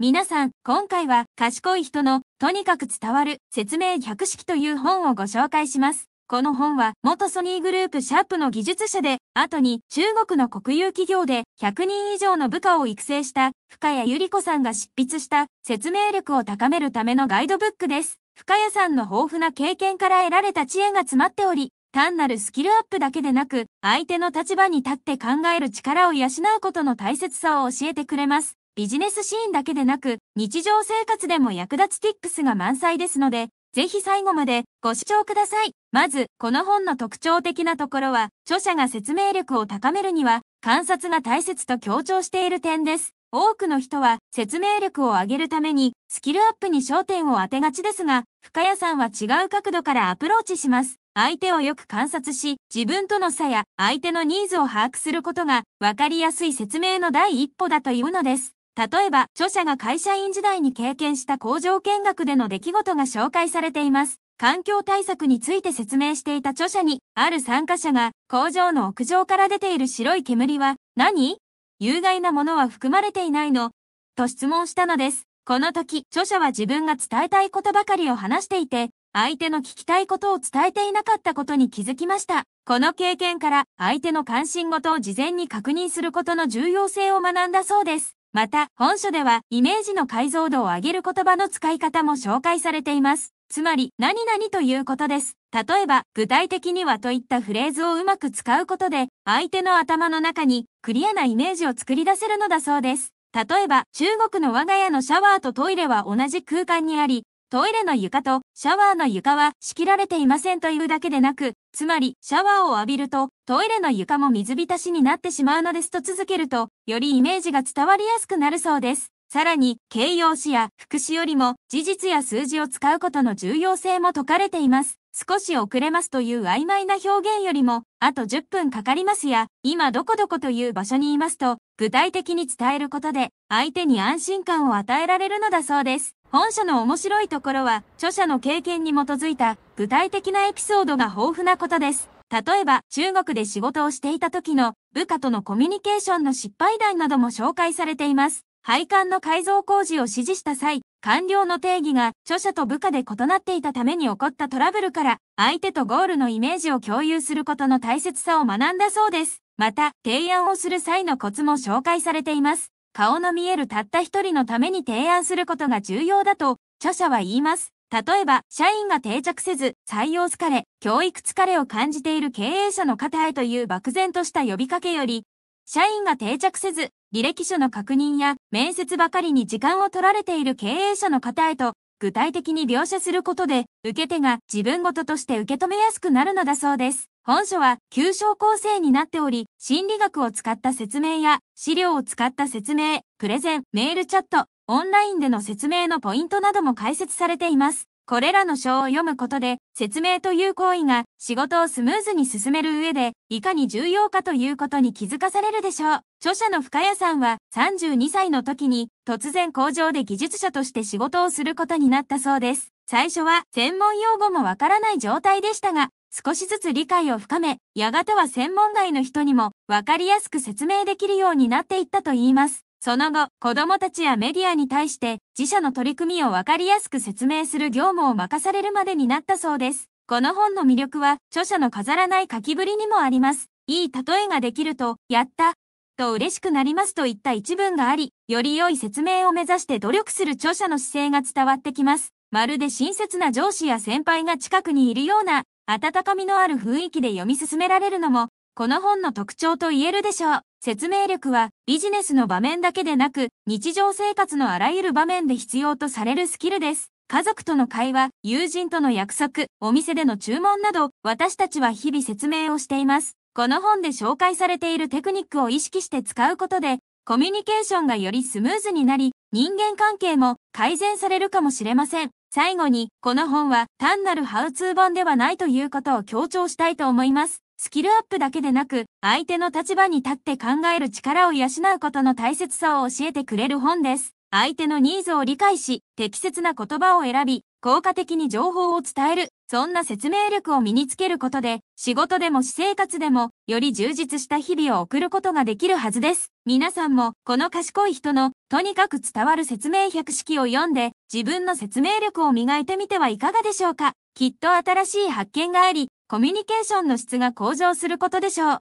皆さん、今回は賢い人のとにかく伝わる説明百式という本をご紹介します。この本は元ソニーグループシャープの技術者で、後に中国の国有企業で100人以上の部下を育成した深谷ゆり子さんが執筆した説明力を高めるためのガイドブックです。深谷さんの豊富な経験から得られた知恵が詰まっており、単なるスキルアップだけでなく、相手の立場に立って考える力を養うことの大切さを教えてくれます。ビジネスシーンだけでなく、日常生活でも役立つティックスが満載ですので、ぜひ最後までご視聴ください。まず、この本の特徴的なところは、著者が説明力を高めるには、観察が大切と強調している点です。多くの人は説明力を上げるためにスキルアップに焦点を当てがちですが、深谷さんは違う角度からアプローチします。相手をよく観察し、自分との差や相手のニーズを把握することが分かりやすい説明の第一歩だというのです。例えば、著者が会社員時代に経験した工場見学での出来事が紹介されています。環境対策について説明していた著者に、ある参加者が、工場の屋上から出ている白い煙は何、有害なものは含まれていないのと質問したのです。この時、著者は自分が伝えたいことばかりを話していて、相手の聞きたいことを伝えていなかったことに気づきました。この経験から、相手の関心事を事前に確認することの重要性を学んだそうです。また、本書では、イメージの解像度を上げる言葉の使い方も紹介されています。つまり、何々ということです。例えば、具体的にはといったフレーズをうまく使うことで、相手の頭の中にクリアなイメージを作り出せるのだそうです。例えば、中国の我が家のシャワーとトイレは同じ空間にあり、トイレの床とシャワーの床は仕切られていませんというだけでなく、つまりシャワーを浴びるとトイレの床も水浸しになってしまうのですと続けると、よりイメージが伝わりやすくなるそうです。さらに、形容詞や副詞よりも事実や数字を使うことの重要性も説かれています。少し遅れますという曖昧な表現よりも、あと10分かかりますや、今どこどこという場所にいますと、具体的に伝えることで、相手に安心感を与えられるのだそうです。本書の面白いところは、著者の経験に基づいた具体的なエピソードが豊富なことです。例えば、中国で仕事をしていた時の部下とのコミュニケーションの失敗談なども紹介されています。配管の改造工事を指示した際、官僚の定義が著者と部下で異なっていたために起こったトラブルから、相手とゴールのイメージを共有することの大切さを学んだそうです。また、提案をする際のコツも紹介されています。顔の見えるたった一人のために提案することが重要だと著者は言います。例えば、社員が定着せず、採用疲れ、教育疲れを感じている経営者の方へという漠然とした呼びかけより、社員が定着せず、履歴書の確認や面接ばかりに時間を取られている経営者の方へと、具体的に描写することで、受け手が自分ごととして受け止めやすくなるのだそうです。本書は旧章構成になっており、心理学を使った説明や、資料を使った説明、プレゼン、メールチャット、オンラインでの説明のポイントなども解説されています。これらの章を読むことで、説明という行為が仕事をスムーズに進める上で、いかに重要かということに気づかされるでしょう。著者の深谷さんは32歳の時に突然工場で技術者として仕事をすることになったそうです。最初は専門用語もわからない状態でしたが、少しずつ理解を深め、やがては専門外の人にも分かりやすく説明できるようになっていったといいます。その後、子供たちやメディアに対して自社の取り組みを分かりやすく説明する業務を任されるまでになったそうです。この本の魅力は著者の飾らない書きぶりにもあります。いい例えができると、やった、と嬉しくなりますといった一文があり、より良い説明を目指して努力する著者の姿勢が伝わってきます。まるで親切な上司や先輩が近くにいるような、温かみのある雰囲気で読み進められるのも、この本の特徴と言えるでしょう。説明力は、ビジネスの場面だけでなく、日常生活のあらゆる場面で必要とされるスキルです。家族との会話、友人との約束、お店での注文など、私たちは日々説明をしています。この本で紹介されているテクニックを意識して使うことで、コミュニケーションがよりスムーズになり、人間関係も改善されるかもしれません。最後に、この本は単なるハウツー本ではないということを強調したいと思います。スキルアップだけでなく、相手の立場に立って考える力を養うことの大切さを教えてくれる本です。相手のニーズを理解し、適切な言葉を選び、効果的に情報を伝える、そんな説明力を身につけることで、仕事でも私生活でも、より充実した日々を送ることができるはずです。皆さんも、この賢い人の、とにかく伝わる説明百式を読んで、自分の説明力を磨いてみてはいかがでしょうかきっと新しい発見があり、コミュニケーションの質が向上することでしょう。